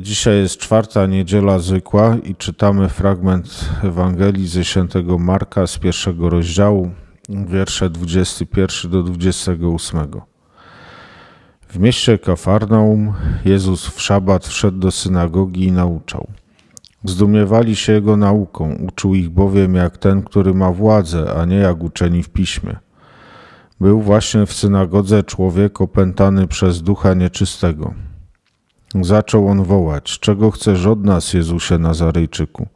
Dzisiaj jest czwarta niedziela zwykła i czytamy fragment Ewangelii ze świętego Marka z pierwszego rozdziału, wiersze 21 do 28. W mieście Kafarnaum Jezus w szabat wszedł do synagogi i nauczał. Zdumiewali się jego nauką, uczył ich bowiem jak ten, który ma władzę, a nie jak uczeni w piśmie. Był właśnie w synagodze człowiek opętany przez ducha nieczystego Zaczął on wołać: Czego chcesz od nas, Jezusie Nazarejczyku?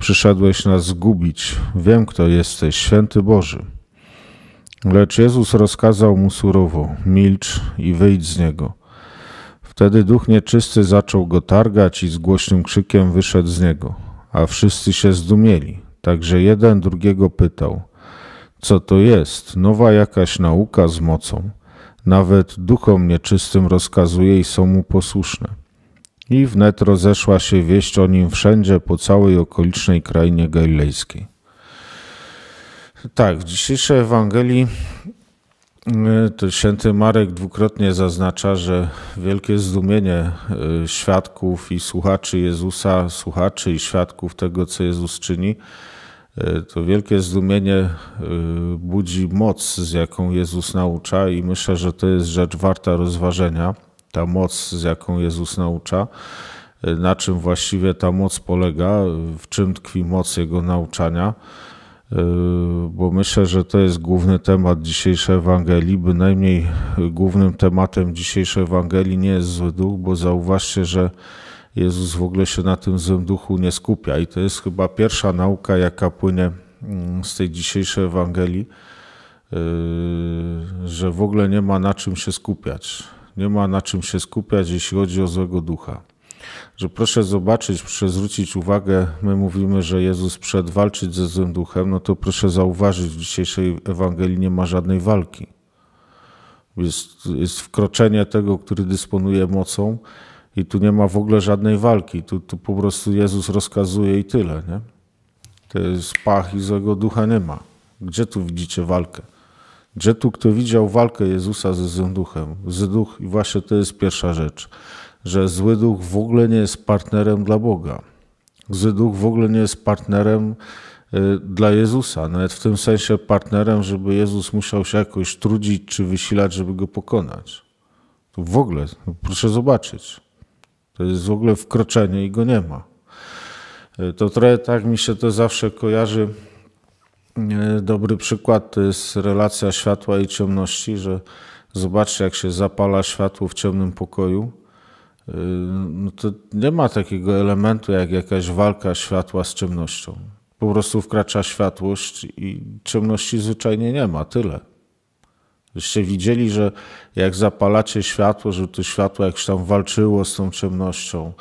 Przyszedłeś nas zgubić. Wiem, kto jesteś, święty Boży. Lecz Jezus rozkazał mu surowo: Milcz i wyjdź z niego. Wtedy duch nieczysty zaczął go targać i z głośnym krzykiem wyszedł z niego. A wszyscy się zdumieli. Także jeden drugiego pytał: Co to jest? Nowa jakaś nauka z mocą nawet duchom nieczystym rozkazuje i są mu posłuszne. I wnet rozeszła się wieść o nim wszędzie po całej okolicznej krainie galilejskiej. Tak, w dzisiejszej Ewangelii mm, to święty Marek dwukrotnie zaznacza, że wielkie zdumienie e, świadków i słuchaczy Jezusa, słuchaczy i świadków tego, co Jezus czyni, E, to wielkie zdumienie e, budzi moc, z jaką Jezus naucza, i myślę, że to jest rzecz warta rozważenia. Ta moc, z jaką Jezus naucza, e, na czym właściwie ta moc polega, w czym tkwi moc Jego nauczania, bo myślę, że to jest główny temat dzisiejszej Ewangelii. Bynajmniej głównym tematem dzisiejszej Ewangelii nie jest zły duch, bo zauważcie, że Jezus w ogóle się na tym złym duchu nie skupia. I to jest chyba pierwsza nauka, jaka płynie mm, z tej dzisiejszej Ewangelii, yy, że w ogóle nie ma na czym się skupiać. Nie ma na czym się skupiać, jeśli chodzi o złego ducha. Że proszę zobaczyć, proszę zwrócić uwagę, my mówimy, że Jezus przed walczyć ze złym duchem, no to proszę zauważyć, w dzisiejszej Ewangelii nie ma żadnej walki. Jest, jest wkroczenie tego, który dysponuje mocą, i tu nie ma w ogóle żadnej walki. Tu, tu po prostu Jezus rozkazuje i tyle. Nie? To jest pach i złego ducha nie ma. Gdzie tu widzicie walkę? Gdzie tu kto widział walkę Jezusa ze złym duchem? Zły duch, i właśnie to jest pierwsza rzecz, że zły duch w ogóle nie jest partnerem dla Boga. Zły duch w ogóle nie jest partnerem y, dla Jezusa, nawet w tym sensie partnerem, żeby Jezus musiał się jakoś trudzić czy wysilać, żeby go pokonać. To w ogóle, proszę zobaczyć. To jest w ogóle wkroczenie i go nie ma. E, to trochę tak mi się to zawsze kojarzy. E, dobry przykład to jest relacja światła i ciemności, że zobaczcie, jak się zapala światło w ciemnym pokoju. E, no to nie ma takiego elementu jak jakaś walka światła z ciemnością. Po prostu wkracza światłość i ciemności zwyczajnie nie ma. Tyle. Żeście widzieli, że jak zapalacie światło, że to światło jakś tam walczyło z tą ciemnością,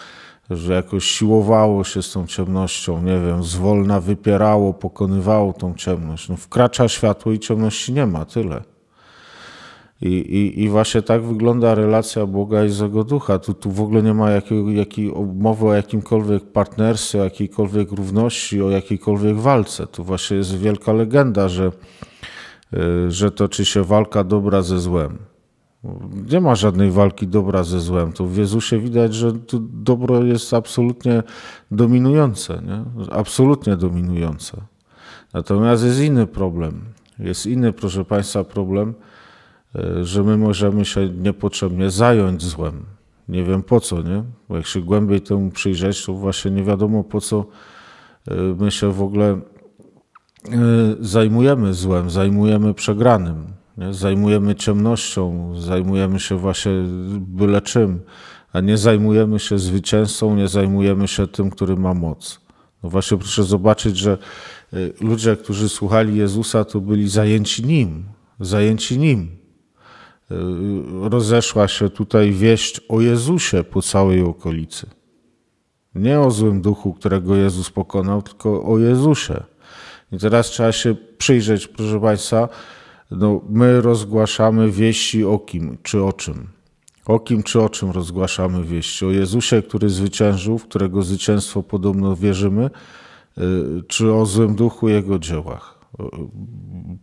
że jakoś siłowało się z tą ciemnością, nie wiem, zwolna wypierało, pokonywało tą ciemność. No, wkracza światło i ciemności nie ma, tyle. I, i, I właśnie tak wygląda relacja Boga i Złego Ducha. Tu, tu w ogóle nie ma jakiego, jakiej, mowy o jakimkolwiek partnerstwie, o jakiejkolwiek równości, o jakiejkolwiek walce. Tu właśnie jest wielka legenda, że Y, że toczy się walka dobra ze złem. Nie ma żadnej walki dobra ze złem. Tu w Jezusie widać, że dobro jest absolutnie dominujące. Nie? Absolutnie dominujące. Natomiast jest inny problem. Jest inny, proszę Państwa, problem, y, że my możemy się niepotrzebnie zająć złem. Nie wiem po co, nie? Bo jak się głębiej temu przyjrzeć, to właśnie nie wiadomo po co y, my się w ogóle E, zajmujemy złem, zajmujemy przegranym, nie? zajmujemy ciemnością, zajmujemy się właśnie byle czym, a nie zajmujemy się zwycięzcą, nie zajmujemy się tym, który ma moc. No właśnie proszę zobaczyć, że e, ludzie, którzy słuchali Jezusa, to byli zajęci nim, zajęci nim. E, rozeszła się tutaj wieść o Jezusie po całej okolicy. Nie o złym duchu, którego Jezus pokonał, tylko o Jezusie. I teraz trzeba się przyjrzeć, proszę Państwa, no, my rozgłaszamy wieści o kim czy o czym. O kim czy o czym rozgłaszamy wieści? O Jezusie, który zwyciężył, w którego zwycięstwo podobno wierzymy, y, czy o złym duchu jego dziełach?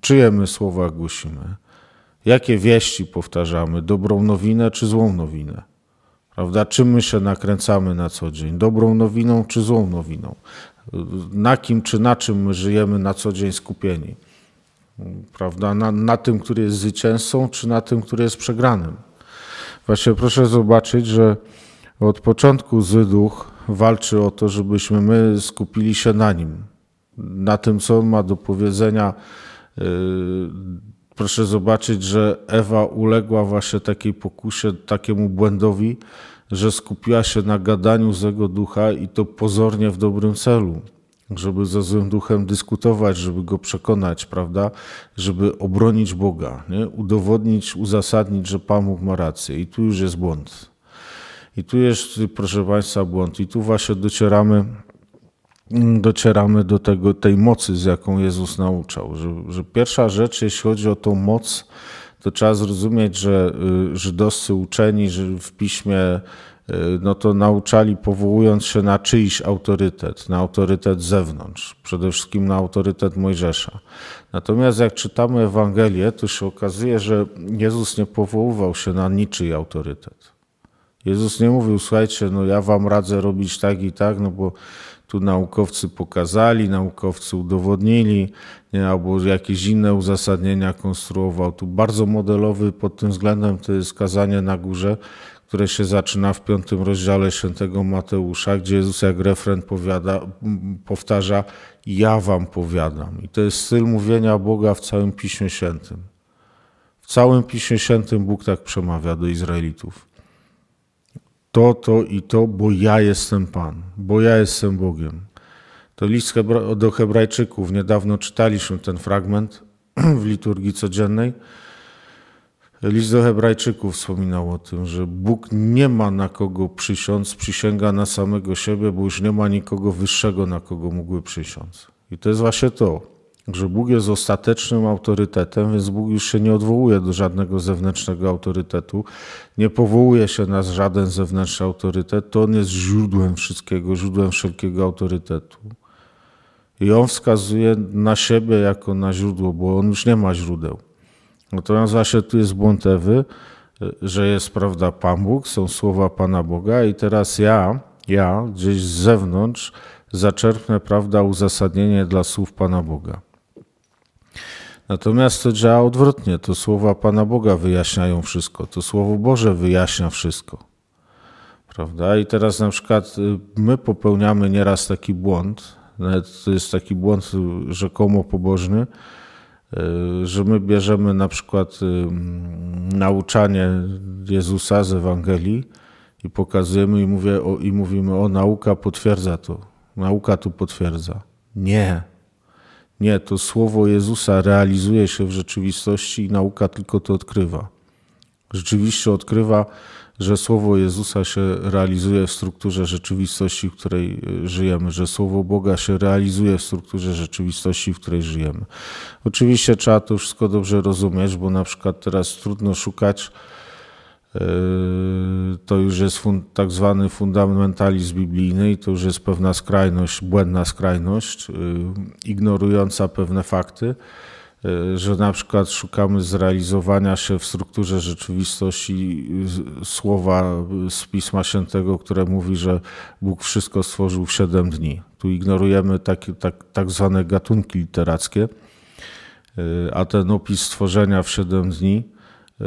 Czyje my słowa głosimy? Jakie wieści powtarzamy? Dobrą nowinę czy złą nowinę? Prawda? Czym my się nakręcamy na co dzień? Dobrą nowiną czy złą nowiną? na kim czy na czym żyjemy na co dzień skupieni. Prawda? Na, na tym, który jest zwycięzcą, czy na tym, który jest przegranym. Właśnie proszę zobaczyć, że od początku zły duch walczy o to, żebyśmy my skupili się na nim, na tym, co ma do powiedzenia. Yy, proszę zobaczyć, że Ewa uległa właśnie takiej pokusie, takiemu błędowi, że skupiła się na gadaniu złego ducha i to pozornie w dobrym celu, żeby ze złym duchem dyskutować, żeby go przekonać, prawda? Żeby obronić Boga, nie? udowodnić, uzasadnić, że Pan Bóg ma rację. I tu już jest błąd. I tu jest, proszę Państwa, błąd. I tu właśnie docieramy docieramy do tego, tej mocy, z jaką Jezus nauczał. Że, że, pierwsza rzecz, jeśli chodzi o tą moc, to trzeba zrozumieć, że y, żydowscy uczeni że w piśmie y, no to nauczali powołując się na czyjś autorytet, na autorytet z zewnątrz, przede wszystkim na autorytet Mojżesza. Natomiast jak czytamy Ewangelię, to się okazuje, że Jezus nie powoływał się na niczyj autorytet. Jezus nie mówił, słuchajcie, no ja wam radzę robić tak i tak, no bo tu naukowcy pokazali, naukowcy udowodnili, nie, albo jakieś inne uzasadnienia konstruował. Tu bardzo modelowy pod tym względem to jest kazanie na górze, które się zaczyna w piątym rozdziale świętego Mateusza, gdzie Jezus jak refren powiada, powtarza ja wam powiadam. I to jest styl mówienia Boga w całym Piśmie Świętym. W całym Piśmie Świętym Bóg tak przemawia do Izraelitów to, to i to, bo ja jestem Pan, bo ja jestem Bogiem. To list do Hebrajczyków. Niedawno czytaliśmy ten fragment w liturgii codziennej. List do Hebrajczyków wspominał o tym, że Bóg nie ma na kogo przysiąc, przysięga na samego siebie, bo już nie ma nikogo wyższego, na kogo mógłby przysiąc. I to jest właśnie to że Bóg jest ostatecznym autorytetem, więc Bóg już się nie odwołuje do żadnego zewnętrznego autorytetu, nie powołuje się na żaden zewnętrzny autorytet, to On jest źródłem wszystkiego, źródłem wszelkiego autorytetu. I On wskazuje na siebie jako na źródło, bo On już nie ma źródeł. Natomiast właśnie tu jest błąd Ewy, że jest, prawda, Pan Bóg, są słowa Pana Boga i teraz ja, ja gdzieś z zewnątrz zaczerpnę, prawda, uzasadnienie dla słów Pana Boga. Natomiast to działa odwrotnie. To słowa Pana Boga wyjaśniają wszystko. To Słowo Boże wyjaśnia wszystko. Prawda? I teraz na przykład y, my popełniamy nieraz taki błąd, nawet to jest taki błąd rzekomo pobożny, y, że my bierzemy na przykład y, mm, nauczanie Jezusa z Ewangelii i pokazujemy i, mówię, i mówimy, o nauka potwierdza to, nauka tu potwierdza. Nie, nie, to słowo Jezusa realizuje się w rzeczywistości i nauka tylko to odkrywa. Rzeczywiście odkrywa, że słowo Jezusa się realizuje w strukturze rzeczywistości, w której e, żyjemy, że słowo Boga się realizuje w strukturze rzeczywistości, w której żyjemy. Oczywiście trzeba to wszystko dobrze rozumieć, bo na przykład teraz trudno szukać E, to już jest tak zwany fundamentalizm biblijny i to już jest pewna skrajność, błędna skrajność, e, ignorująca pewne fakty, e, że na przykład szukamy zrealizowania się w strukturze rzeczywistości słowa z Pisma Świętego, które mówi, że Bóg wszystko stworzył w siedem dni. Tu ignorujemy takie, tak, tak zwane gatunki literackie, a ten opis stworzenia w siedem dni – Yy,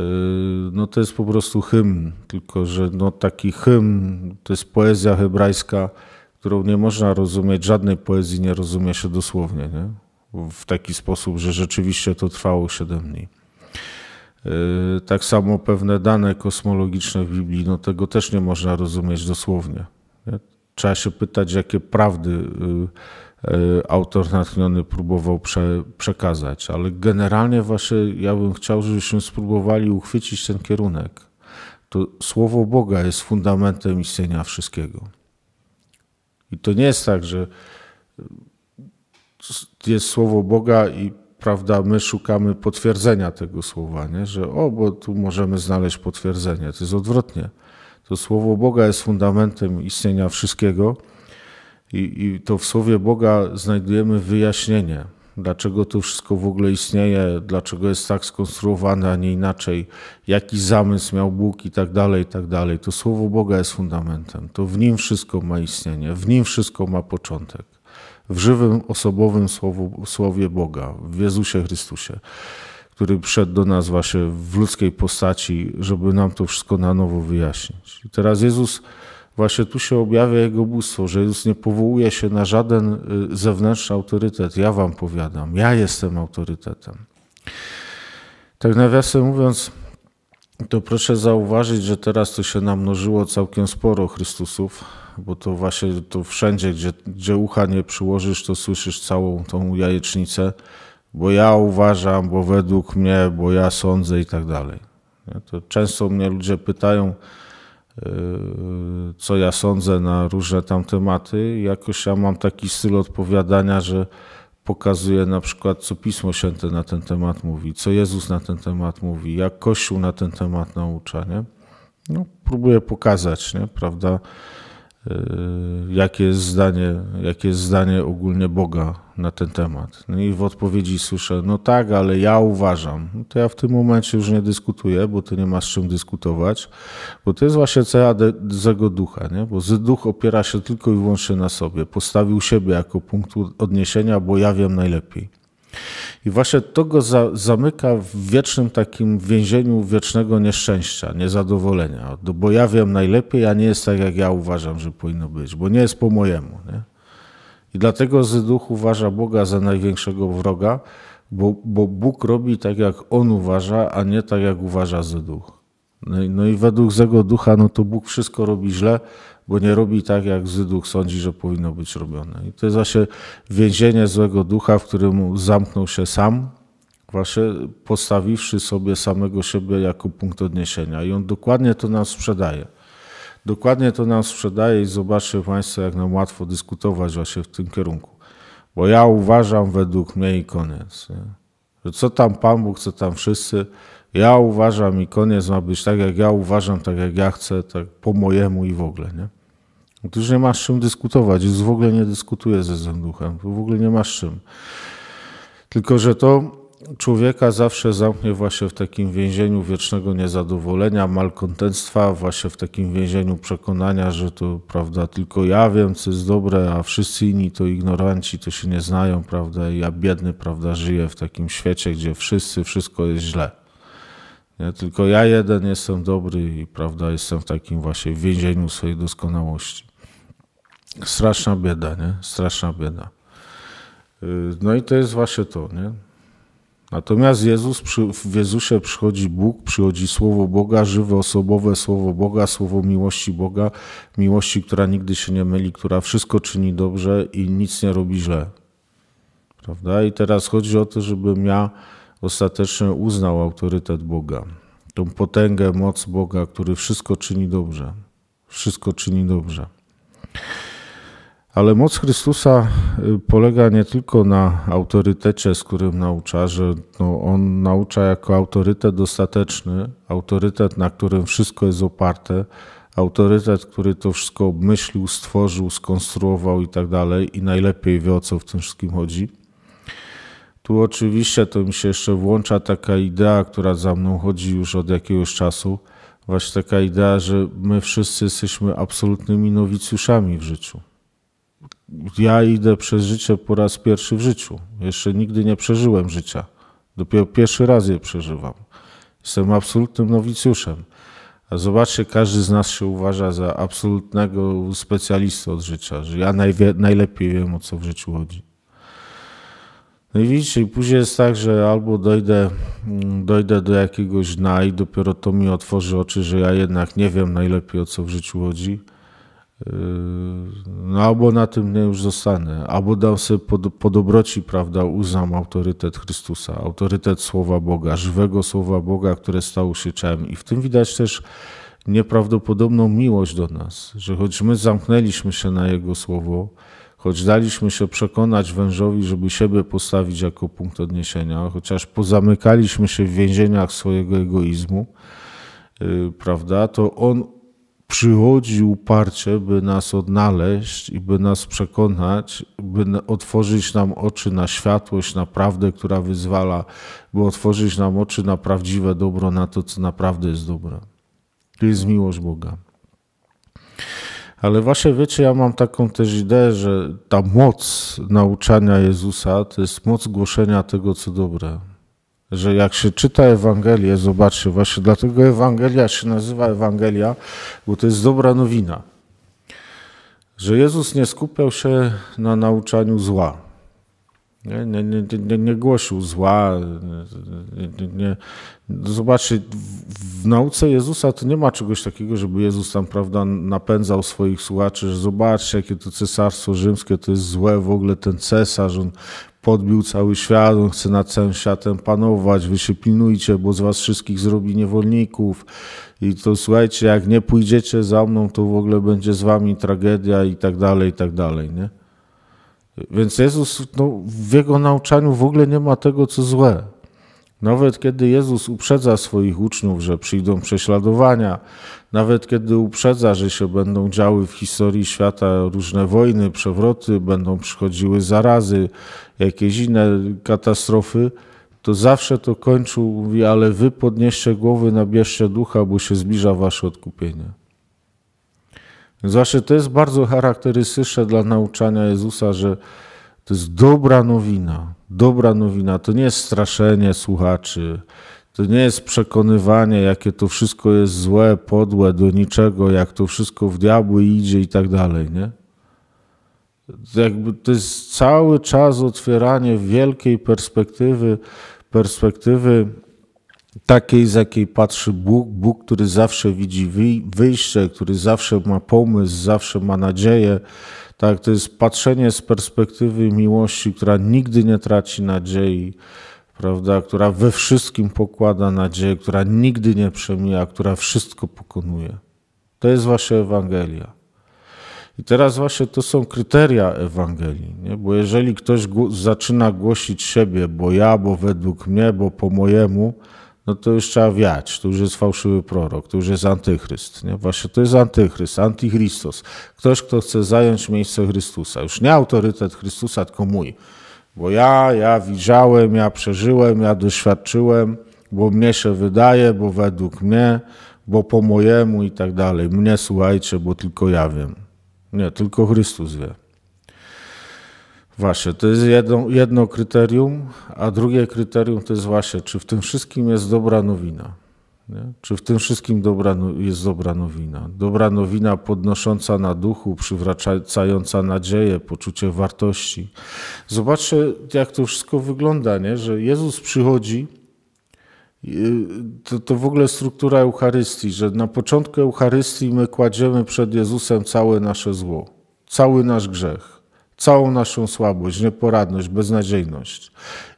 no to jest po prostu hymn, tylko że no taki hymn to jest poezja hebrajska, którą nie można rozumieć, żadnej poezji nie rozumie się dosłownie, nie? w taki sposób, że rzeczywiście to trwało 7 dni. Yy, tak samo pewne dane kosmologiczne w Biblii, no tego też nie można rozumieć dosłownie. Nie? Trzeba się pytać, jakie prawdy yy, Y, autor natchniony próbował prze, przekazać. Ale generalnie właśnie ja bym chciał, żebyśmy spróbowali uchwycić ten kierunek. To Słowo Boga jest fundamentem istnienia wszystkiego. I to nie jest tak, że y, jest Słowo Boga i prawda, my szukamy potwierdzenia tego słowa, nie? że o, bo tu możemy znaleźć potwierdzenie. To jest odwrotnie. To Słowo Boga jest fundamentem istnienia wszystkiego i, I to w Słowie Boga znajdujemy wyjaśnienie, dlaczego to wszystko w ogóle istnieje, dlaczego jest tak skonstruowane, a nie inaczej, jaki zamysł miał Bóg i tak dalej, i tak dalej. To Słowo Boga jest fundamentem, to w Nim wszystko ma istnienie, w Nim wszystko ma początek. W żywym, osobowym słowu, Słowie Boga, w Jezusie Chrystusie, który przyszedł do nas właśnie w ludzkiej postaci, żeby nam to wszystko na nowo wyjaśnić. I teraz Jezus właśnie tu się objawia jego bóstwo, że Jezus nie powołuje się na żaden y, zewnętrzny autorytet. Ja wam powiadam, ja jestem autorytetem. Tak nawiasem mówiąc, to proszę zauważyć, że teraz to się namnożyło całkiem sporo Chrystusów, bo to właśnie to wszędzie, gdzie, gdzie ucha nie przyłożysz, to słyszysz całą tą jajecznicę, bo ja uważam, bo według mnie, bo ja sądzę i tak dalej. To często mnie ludzie pytają, Y, co ja sądzę na różne tam tematy. Jakoś ja mam taki styl odpowiadania, że pokazuję na przykład, co Pismo Święte na ten temat mówi, co Jezus na ten temat mówi, jak Kościół na ten temat naucza. Nie? No, próbuję pokazać, nie? prawda? E, jakie jest zdanie, jakie jest zdanie ogólnie Boga na ten temat. No i w odpowiedzi słyszę, no tak, ale ja uważam. No to ja w tym momencie już nie dyskutuję, bo ty nie masz z czym dyskutować, bo to jest właśnie cecha zego ducha, nie? bo duch opiera się tylko i wyłącznie na sobie. Postawił siebie jako punkt odniesienia, bo ja wiem najlepiej. I właśnie to go za, zamyka w wiecznym takim więzieniu wiecznego nieszczęścia, niezadowolenia. No bo ja wiem najlepiej, a nie jest tak, jak ja uważam, że powinno być, bo nie jest po mojemu. Nie? I dlatego Zyduch uważa Boga za największego wroga, bo, bo Bóg robi tak, jak on uważa, a nie tak, jak uważa Zyduch. No i, no i według Zego Ducha, no to Bóg wszystko robi źle, bo nie robi tak, jak Zyduch sądzi, że powinno być robione. I to jest właśnie więzienie złego ducha, w którym zamknął się sam, właśnie postawiwszy sobie samego siebie jako punkt odniesienia. I on dokładnie to nam sprzedaje. Dokładnie to nam sprzedaje i zobaczcie Państwo, jak nam łatwo dyskutować właśnie w tym kierunku. Bo ja uważam według mnie i koniec. Nie? co tam Pan Bóg, co tam wszyscy. Ja uważam i koniec ma być tak, jak ja uważam, tak jak ja chcę, tak po mojemu i w ogóle, nie? Tu już nie masz czym dyskutować, już w ogóle nie dyskutuję ze Zenduchem, w ogóle nie masz czym. Tylko, że to człowieka zawsze zamknie właśnie w takim więzieniu wiecznego niezadowolenia, malkontentstwa, właśnie w takim więzieniu przekonania, że to prawda, tylko ja wiem, co jest dobre, a wszyscy inni to ignoranci, to się nie znają, prawda, i ja biedny, prawda, żyję w takim świecie, gdzie wszyscy, wszystko jest źle. Nie? Tylko ja jeden jestem dobry i prawda, jestem w takim właśnie więzieniu swojej doskonałości. Straszna bieda, nie? Straszna bieda. Y, no i to jest właśnie to, nie? Natomiast Jezus, w Jezusie przychodzi Bóg, przychodzi Słowo Boga, żywe osobowe Słowo Boga, Słowo miłości Boga, miłości, która nigdy się nie myli, która wszystko czyni dobrze i nic nie robi źle. Prawda? I teraz chodzi o to, żebym ja ostatecznie uznał autorytet Boga, tą potęgę, moc Boga, który wszystko czyni dobrze. Wszystko czyni dobrze. Ale moc Chrystusa y, polega nie tylko na autorytecie, z którym naucza, że no on naucza jako autorytet dostateczny, autorytet, na którym wszystko jest oparte, autorytet, który to wszystko obmyślił, stworzył, skonstruował i tak dalej, i najlepiej wie o co w tym wszystkim chodzi. Tu oczywiście to mi się jeszcze włącza taka idea, która za mną chodzi już od jakiegoś czasu, właśnie taka idea, że my wszyscy jesteśmy absolutnymi nowicjuszami w życiu ja idę przez życie po raz pierwszy w życiu. Jeszcze nigdy nie przeżyłem życia. Dopiero pierwszy raz je przeżywam. Jestem absolutnym nowicjuszem. A zobaczcie, każdy z nas się uważa za absolutnego specjalistę od życia, że ja najlepiej wiem, o co w życiu chodzi. No i widzicie, i później jest tak, że albo dojdę, mm, dojdę do jakiegoś dna i dopiero to mi otworzy oczy, że ja jednak nie wiem najlepiej, o co w życiu chodzi, Yy, no albo na tym nie już zostanę, albo dam sobie po, po dobroci, prawda, uznam autorytet Chrystusa, autorytet Słowa Boga, żywego Słowa Boga, które stało się ciałem. I w tym widać też nieprawdopodobną miłość do nas, że choć my zamknęliśmy się na Jego Słowo, choć daliśmy się przekonać wężowi, żeby siebie postawić jako punkt odniesienia, chociaż pozamykaliśmy się w więzieniach swojego egoizmu, yy, prawda, to On przychodzi uparcie, by nas odnaleźć i by nas przekonać, by otworzyć nam oczy na światłość, na prawdę, która wyzwala, by otworzyć nam oczy na prawdziwe dobro, na to, co naprawdę jest dobre. To jest miłość Boga. Ale właśnie wiecie, ja mam taką też ideę, że ta moc nauczania Jezusa to jest moc głoszenia tego, co dobre że jak się czyta Ewangelię, zobaczy, właśnie dlatego Ewangelia się nazywa Ewangelia, bo to jest dobra nowina, że Jezus nie skupiał się na nauczaniu zła, nie, nie, nie, nie, głosił zła. Nie, Zobaczy, w nauce Jezusa to nie ma czegoś takiego, żeby Jezus tam prawda, napędzał swoich słuchaczy, że zobaczcie, jakie to cesarstwo rzymskie to jest złe, w ogóle ten cesarz, on podbił cały świat, on chce nad całym światem panować, wy się pilnujcie, bo z was wszystkich zrobi niewolników. I to słuchajcie, jak nie pójdziecie za mną, to w ogóle będzie z wami tragedia i tak dalej, i tak dalej. Nie? Więc Jezus no, w jego nauczaniu w ogóle nie ma tego, co złe. Nawet kiedy Jezus uprzedza swoich uczniów, że przyjdą prześladowania, nawet kiedy uprzedza, że się będą działy w historii świata różne wojny, przewroty, będą przychodziły zarazy, jakieś inne katastrofy, to zawsze to kończył, mówi, ale wy podnieście głowy, nabierzcie ducha, bo się zbliża wasze odkupienie. Zwłaszcza to jest bardzo charakterystyczne dla nauczania Jezusa, że to jest dobra nowina. Dobra nowina to nie jest straszenie słuchaczy, to nie jest przekonywanie, jakie to wszystko jest złe, podłe, do niczego, jak to wszystko w diabły idzie i tak dalej, nie? Jakby to jest cały czas otwieranie wielkiej perspektywy, perspektywy takiej, z jakiej patrzy Bóg, Bóg, który zawsze widzi wyjście, który zawsze ma pomysł, zawsze ma nadzieję. Tak, to jest patrzenie z perspektywy miłości, która nigdy nie traci nadziei, prawda, która we wszystkim pokłada nadzieję, która nigdy nie przemija, która wszystko pokonuje. To jest właśnie Ewangelia. I teraz właśnie to są kryteria Ewangelii, nie? bo jeżeli ktoś zaczyna głosić siebie, bo ja, bo według mnie, bo po mojemu, no to już trzeba wiać, to już jest fałszywy prorok, to już jest antychryst. Nie? Właśnie to jest antychryst, antychrystos. Ktoś, kto chce zająć miejsce Chrystusa. Już nie autorytet Chrystusa, tylko mój. Bo ja, ja widziałem, ja przeżyłem, ja doświadczyłem, bo mnie się wydaje, bo według mnie, bo po mojemu i tak dalej. Mnie słuchajcie, bo tylko ja wiem. Nie, tylko Chrystus wie. Właśnie, to jest jedno, jedno kryterium, a drugie kryterium to jest właśnie, czy w tym wszystkim jest dobra nowina. Nie? Czy w tym wszystkim dobra, jest dobra nowina? Dobra nowina podnosząca na duchu, przywracająca nadzieję, poczucie wartości. Zobaczcie, jak to wszystko wygląda, nie? że Jezus przychodzi. Yy, to, to w ogóle struktura Eucharystii, że na początku Eucharystii my kładziemy przed Jezusem całe nasze zło, cały nasz grzech całą naszą słabość, nieporadność, beznadziejność.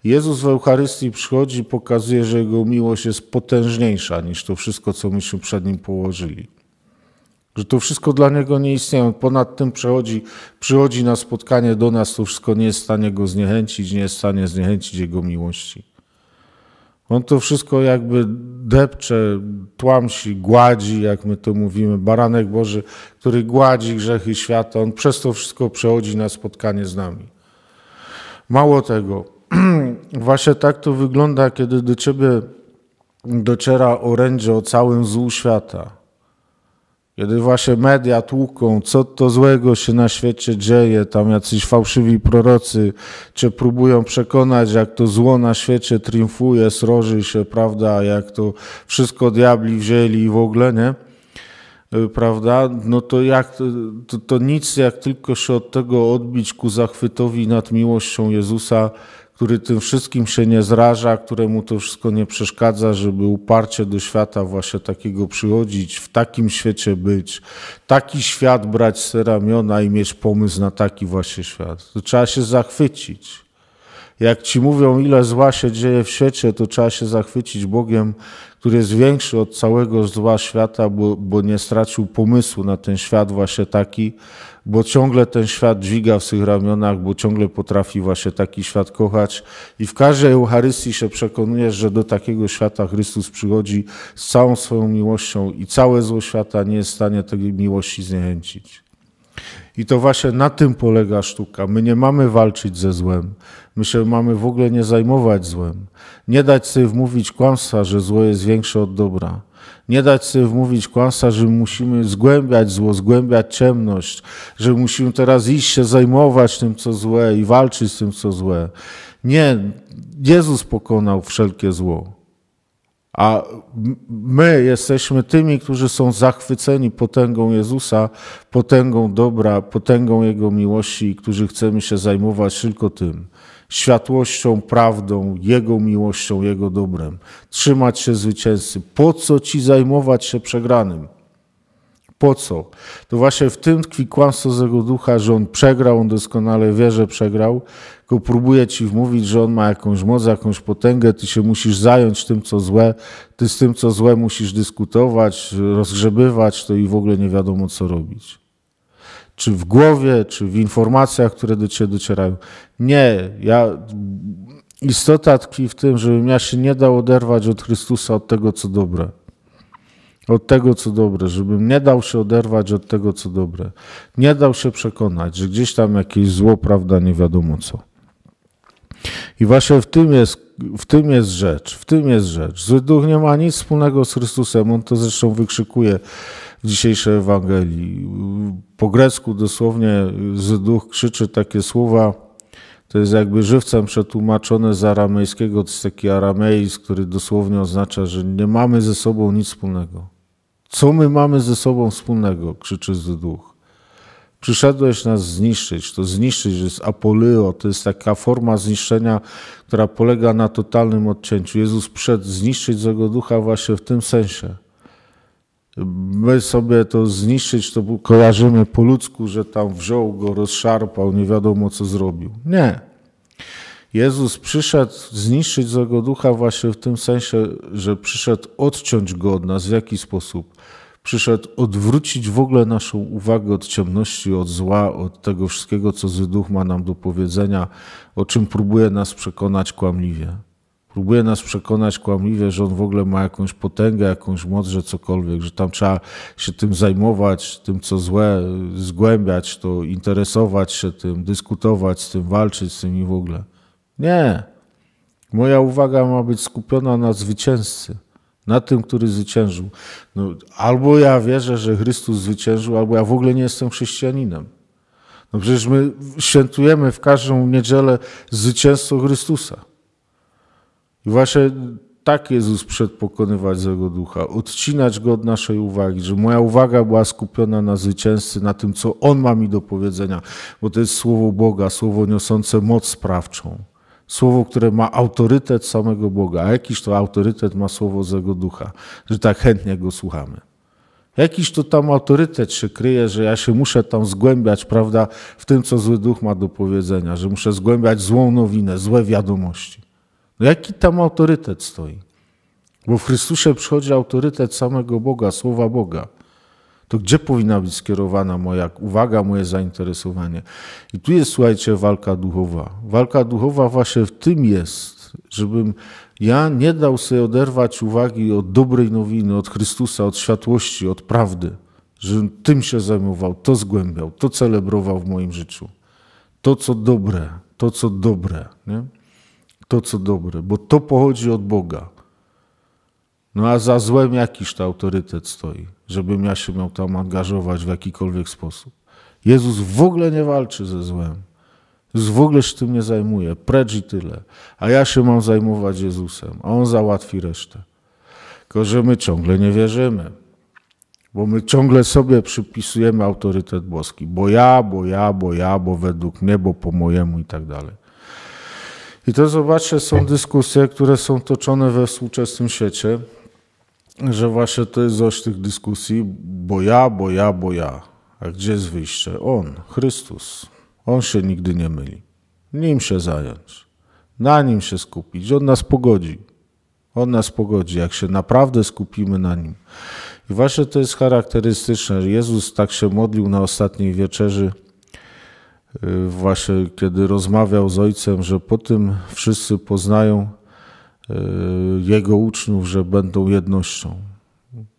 Jezus w Eucharystii przychodzi i pokazuje, że Jego miłość jest potężniejsza niż to wszystko, co myśmy przed Nim położyli. Że to wszystko dla Niego nie istnieje. ponad tym przechodzi, przychodzi na spotkanie do nas, to wszystko nie jest w stanie Go zniechęcić, nie jest w stanie zniechęcić Jego miłości. On to wszystko jakby depcze, tłamsi, gładzi, jak my to mówimy, baranek Boży, który gładzi grzechy świata. On przez to wszystko przechodzi na spotkanie z nami. Mało tego, właśnie tak to wygląda, kiedy do ciebie dociera orędzie o całym złu świata. Kiedy właśnie media tłuką, co to złego się na świecie dzieje, tam jacyś fałszywi prorocy cię próbują przekonać, jak to zło na świecie triumfuje, sroży się, prawda, jak to wszystko diabli wzięli i w ogóle, nie? Y, prawda? No to jak, to, to nic, jak tylko się od tego odbić ku zachwytowi nad miłością Jezusa który tym wszystkim się nie zraża, któremu to wszystko nie przeszkadza, żeby uparcie do świata właśnie takiego przychodzić, w takim świecie być, taki świat brać z ramiona i mieć pomysł na taki właśnie świat. To trzeba się zachwycić. Jak ci mówią, ile zła się dzieje w świecie, to trzeba się zachwycić Bogiem, który jest większy od całego zła świata, bo, bo nie stracił pomysłu na ten świat właśnie taki, bo ciągle ten świat dźwiga w swych ramionach, bo ciągle potrafi właśnie taki świat kochać. I w każdej Eucharystii się przekonujesz, że do takiego świata Chrystus przychodzi z całą swoją miłością i całe zło świata nie jest w stanie tej miłości zniechęcić. I to właśnie na tym polega sztuka. My nie mamy walczyć ze złem. My się mamy w ogóle nie zajmować złem. Nie dać sobie wmówić kłamstwa, że zło jest większe od dobra. Nie dać sobie wmówić kłamstwa, że musimy zgłębiać zło, zgłębiać ciemność, że musimy teraz iść się zajmować tym, co złe i walczyć z tym, co złe. Nie, Jezus pokonał wszelkie zło. A my jesteśmy tymi, którzy są zachwyceni potęgą Jezusa, potęgą dobra, potęgą Jego miłości, którzy chcemy się zajmować tylko tym światłością, prawdą, Jego miłością, Jego dobrem. Trzymać się zwycięzcy. Po co ci zajmować się przegranym? po co? To właśnie w tym tkwi kłamstwo z jego ducha, że on przegrał, on doskonale wie, że przegrał, tylko próbuje ci wmówić, że on ma jakąś moc, jakąś potęgę, ty się musisz zająć tym, co złe, ty z tym, co złe musisz dyskutować, rozgrzebywać to i w ogóle nie wiadomo, co robić. Czy w głowie, czy w informacjach, które do ciebie docierają. Nie, ja... Istota tkwi w tym, żebym ja się nie dał oderwać od Chrystusa, od tego, co dobre. Od tego, co dobre, żebym nie dał się oderwać od tego, co dobre. Nie dał się przekonać, że gdzieś tam jakieś zło, prawda, nie wiadomo co. I właśnie w tym jest, w tym jest rzecz, w tym jest rzecz. Zły duch nie ma nic wspólnego z Chrystusem, on to zresztą wykrzykuje w dzisiejszej Ewangelii. Po grecku dosłownie zły duch krzyczy takie słowa, to jest jakby żywcem przetłumaczone z aramejskiego, to jest taki arameizm, który dosłownie oznacza, że nie mamy ze sobą nic wspólnego. Co my mamy ze sobą wspólnego? krzyczy duch. Przyszedłeś nas zniszczyć. To zniszczyć jest apoleo, to jest taka forma zniszczenia, która polega na totalnym odcięciu. Jezus przed zniszczyć złego ducha właśnie w tym sensie. My sobie to zniszczyć, to kojarzymy po ludzku, że tam wziął go, rozszarpał, nie wiadomo co zrobił. Nie. Jezus przyszedł zniszczyć złego ducha właśnie w tym sensie, że przyszedł odciąć go od nas. W jaki sposób? Przyszedł odwrócić w ogóle naszą uwagę od ciemności, od zła, od tego wszystkiego, co zły duch ma nam do powiedzenia, o czym próbuje nas przekonać kłamliwie. Próbuje nas przekonać kłamliwie, że on w ogóle ma jakąś potęgę, jakąś moc, że cokolwiek, że tam trzeba się tym zajmować, tym co złe, zgłębiać to, interesować się tym, dyskutować z tym, walczyć z tym i w ogóle. Nie. Moja uwaga ma być skupiona na zwycięzcy, na tym, który zwyciężył. No, albo ja wierzę, że Chrystus zwyciężył, albo ja w ogóle nie jestem chrześcijaninem. No przecież my świętujemy w każdą niedzielę zwycięstwo Chrystusa. I właśnie tak Jezus przed pokonywać złego ducha, odcinać go od naszej uwagi, że moja uwaga była skupiona na zwycięzcy, na tym, co on ma mi do powiedzenia, bo to jest słowo Boga, słowo niosące moc sprawczą słowo, które ma autorytet samego Boga, a jakiż to autorytet ma słowo zego ducha, że tak chętnie go słuchamy. Jakiś to tam autorytet się kryje, że ja się muszę tam zgłębiać, prawda, w tym, co zły duch ma do powiedzenia, że muszę zgłębiać złą nowinę, złe wiadomości. No jaki tam autorytet stoi? Bo w Chrystusie przychodzi autorytet samego Boga, słowa Boga. To gdzie powinna być skierowana moja uwaga, moje zainteresowanie? I tu jest, słuchajcie, walka duchowa. Walka duchowa właśnie w tym jest, żebym ja nie dał sobie oderwać uwagi od dobrej nowiny, od Chrystusa, od światłości, od prawdy. Żebym tym się zajmował, to zgłębiał, to celebrował w moim życiu. To, co dobre, to, co dobre, nie? To, co dobre, bo to pochodzi od Boga. No a za złem jakiś to autorytet stoi? żebym ja się miał tam angażować w jakikolwiek sposób. Jezus w ogóle nie walczy ze złem. Jezus w ogóle się tym nie zajmuje. Precz i tyle. A ja się mam zajmować Jezusem, a On załatwi resztę. Tylko, że my ciągle nie wierzymy. Bo my ciągle sobie przypisujemy autorytet boski. Bo ja, bo ja, bo ja, bo według mnie, bo po mojemu i tak dalej. I to zobaczcie, są dyskusje, które są toczone we współczesnym świecie że właśnie to jest zaś tych dyskusji, bo ja, bo ja, bo ja. A gdzie jest wyjście? On, Chrystus. On się nigdy nie myli. Nim się zająć. Na nim się skupić. On nas pogodzi. On nas pogodzi, jak się naprawdę skupimy na nim. I właśnie to jest charakterystyczne. Jezus tak się modlił na ostatniej wieczerzy, y, właśnie kiedy rozmawiał z Ojcem, że po tym wszyscy poznają, Y, jego uczniów, że będą jednością.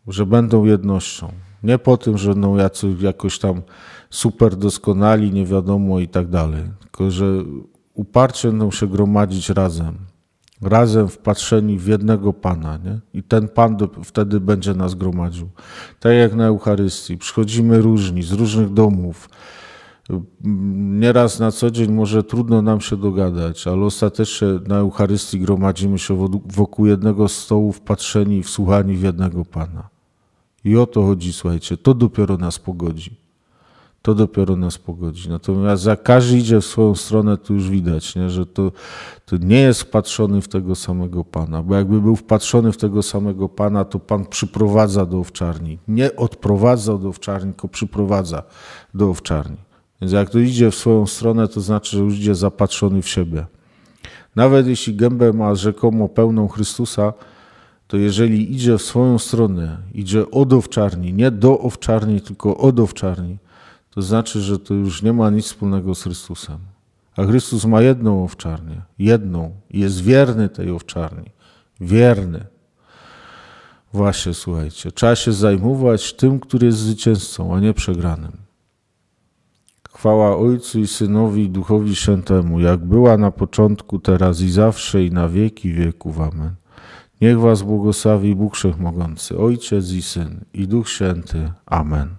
Że będą jednością. Nie po tym, że będą jacy, jakoś tam super doskonali, nie wiadomo i tak dalej. Tylko, że uparcie będą się gromadzić razem. Razem wpatrzeni w jednego Pana. Nie? I ten Pan do, wtedy będzie nas gromadził. Tak jak na Eucharystii. Przychodzimy różni, z różnych domów Nieraz na co dzień może trudno nam się dogadać, ale ostatecznie na Eucharystii gromadzimy się wokół jednego stołu, wpatrzeni, wsłuchani w jednego Pana. I o to chodzi, słuchajcie, to dopiero nas pogodzi. To dopiero nas pogodzi. Natomiast jak każdy idzie w swoją stronę, to już widać, nie? że to, to nie jest wpatrzony w tego samego Pana. Bo jakby był wpatrzony w tego samego Pana, to Pan przyprowadza do owczarni. Nie odprowadza do owczarni, tylko przyprowadza do owczarni. Więc jak to idzie w swoją stronę, to znaczy, że już idzie zapatrzony w siebie. Nawet jeśli gębę ma rzekomo pełną Chrystusa, to jeżeli idzie w swoją stronę, idzie od owczarni, nie do owczarni, tylko od owczarni, to znaczy, że to już nie ma nic wspólnego z Chrystusem. A Chrystus ma jedną owczarnię, jedną, jest wierny tej owczarni, wierny. Właśnie, słuchajcie, trzeba się zajmować tym, który jest zwycięzcą, a nie przegranym. Chwała Ojcu i Synowi i Duchowi Świętemu, jak była na początku, teraz i zawsze i na wieki wieków. Amen. Niech was błogosławi Bóg Wszechmogący, Ojciec i Syn i Duch Święty. Amen.